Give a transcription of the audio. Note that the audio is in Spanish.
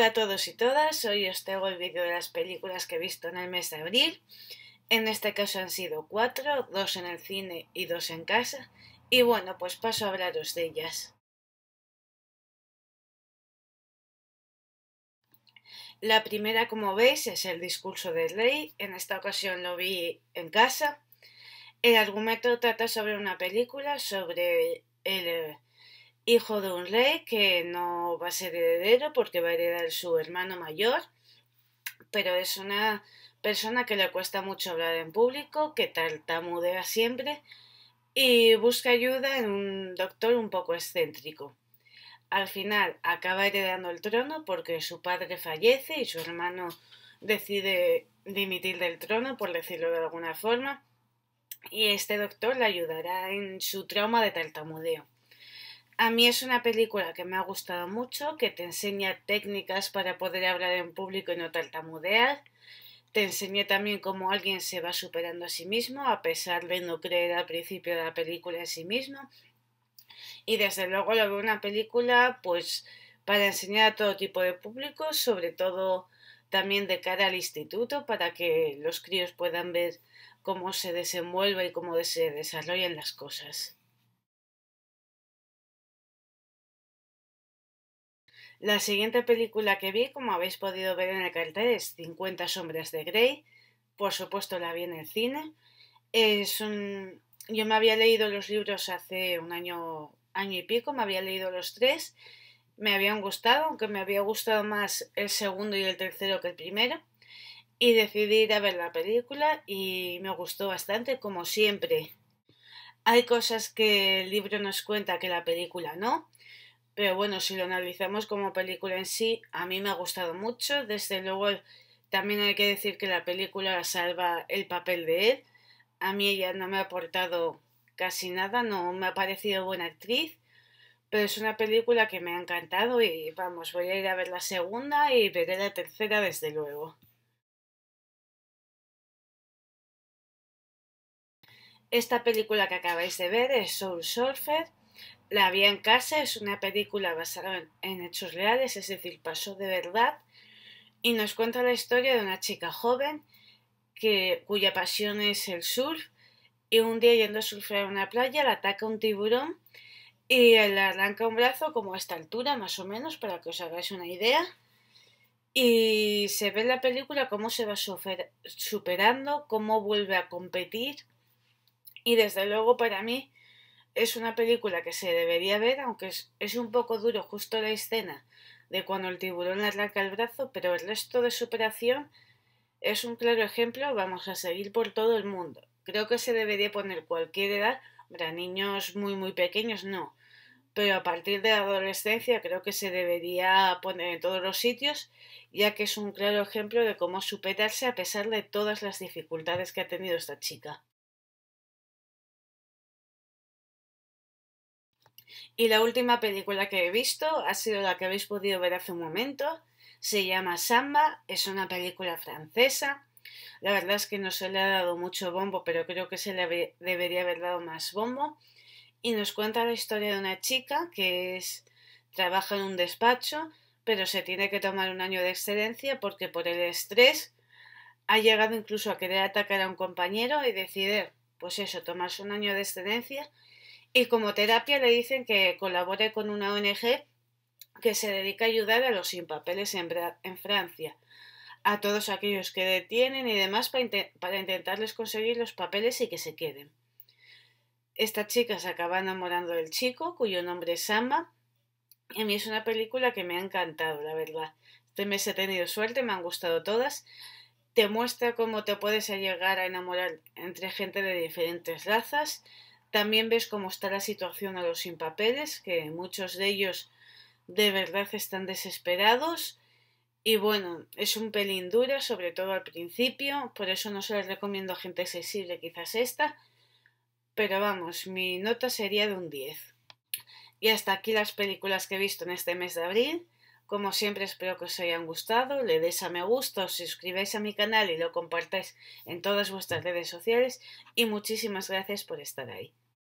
Hola a todos y todas, hoy os traigo el vídeo de las películas que he visto en el mes de abril. En este caso han sido cuatro, dos en el cine y dos en casa. Y bueno, pues paso a hablaros de ellas. La primera, como veis, es el discurso de ley En esta ocasión lo vi en casa. El argumento trata sobre una película sobre el hijo de un rey que no va a ser heredero porque va a heredar su hermano mayor, pero es una persona que le cuesta mucho hablar en público, que tartamudea siempre y busca ayuda en un doctor un poco excéntrico. Al final acaba heredando el trono porque su padre fallece y su hermano decide dimitir del trono, por decirlo de alguna forma, y este doctor le ayudará en su trauma de tartamudeo. A mí es una película que me ha gustado mucho, que te enseña técnicas para poder hablar en público y no tartamudear. Te enseña también cómo alguien se va superando a sí mismo, a pesar de no creer al principio de la película en sí mismo. Y desde luego lo veo una película, pues, para enseñar a todo tipo de público, sobre todo también de cara al instituto, para que los críos puedan ver cómo se desenvuelve y cómo se desarrollan las cosas. La siguiente película que vi, como habéis podido ver en el cartel, es 50 sombras de Grey. Por supuesto la vi en el cine. Es un... Yo me había leído los libros hace un año, año y pico, me había leído los tres. Me habían gustado, aunque me había gustado más el segundo y el tercero que el primero. Y decidí ir a ver la película y me gustó bastante, como siempre. Hay cosas que el libro nos cuenta que la película no pero bueno, si lo analizamos como película en sí, a mí me ha gustado mucho. Desde luego, también hay que decir que la película salva el papel de él. A mí ella no me ha aportado casi nada, no me ha parecido buena actriz, pero es una película que me ha encantado y vamos, voy a ir a ver la segunda y veré la tercera desde luego. Esta película que acabáis de ver es Soul Surfer la Vía en casa es una película basada en, hechos reales, es decir, pasó de verdad, y nos cuenta la historia de una chica joven que, cuya pasión es el surf, y un día yendo a surfear a una playa la ataca un tiburón y le arranca un brazo como a esta altura, más o menos, para que os hagáis una idea. Y se ve en la película cómo se va superando, cómo vuelve a competir. Y desde luego para mí es una película que se debería ver, aunque es, un poco duro justo la escena de cuando el tiburón le arranca el brazo, pero el resto de su es un claro ejemplo, vamos a seguir por todo el mundo. Creo que se debería poner cualquier edad, para niños muy muy pequeños no, pero a partir de la adolescencia creo que se debería poner en todos los sitios, ya que es un claro ejemplo de cómo superarse a pesar de todas las dificultades que ha tenido esta chica. Y la última película que he visto ha sido la que habéis podido ver hace un momento. Se llama Samba, es una película francesa. La verdad es que no se le ha dado mucho bombo, pero creo que se le debería haber dado más bombo. Y nos cuenta la historia de una chica que es trabaja en un despacho, pero se tiene que tomar un año de excelencia porque por el estrés ha llegado incluso a querer atacar a un compañero y decidir, pues eso, tomarse un año de excedencia y como terapia le dicen que colabore con una ONG que se dedica a ayudar a los sin papeles en, Francia, a todos aquellos que detienen y demás para, intentarles conseguir los papeles y que se queden. Esta chica se acaba enamorando del chico, cuyo nombre es Samba. Y a mí es una película que me ha encantado, la verdad. Este mes he tenido suerte, me han gustado todas. Te muestra cómo te puedes llegar a enamorar entre gente de diferentes razas, también ves cómo está la situación a los sin papeles, que muchos de ellos de verdad están desesperados. Y bueno, es un pelín dura, sobre todo al principio, por eso no se les recomiendo a gente sensible quizás esta, pero vamos, mi nota sería de un 10. Y hasta aquí las películas que he visto en este mes de abril. Como siempre espero que os hayan gustado, le des a me gusta, os suscribáis a mi canal y lo compartáis en todas vuestras redes sociales y muchísimas gracias por estar ahí.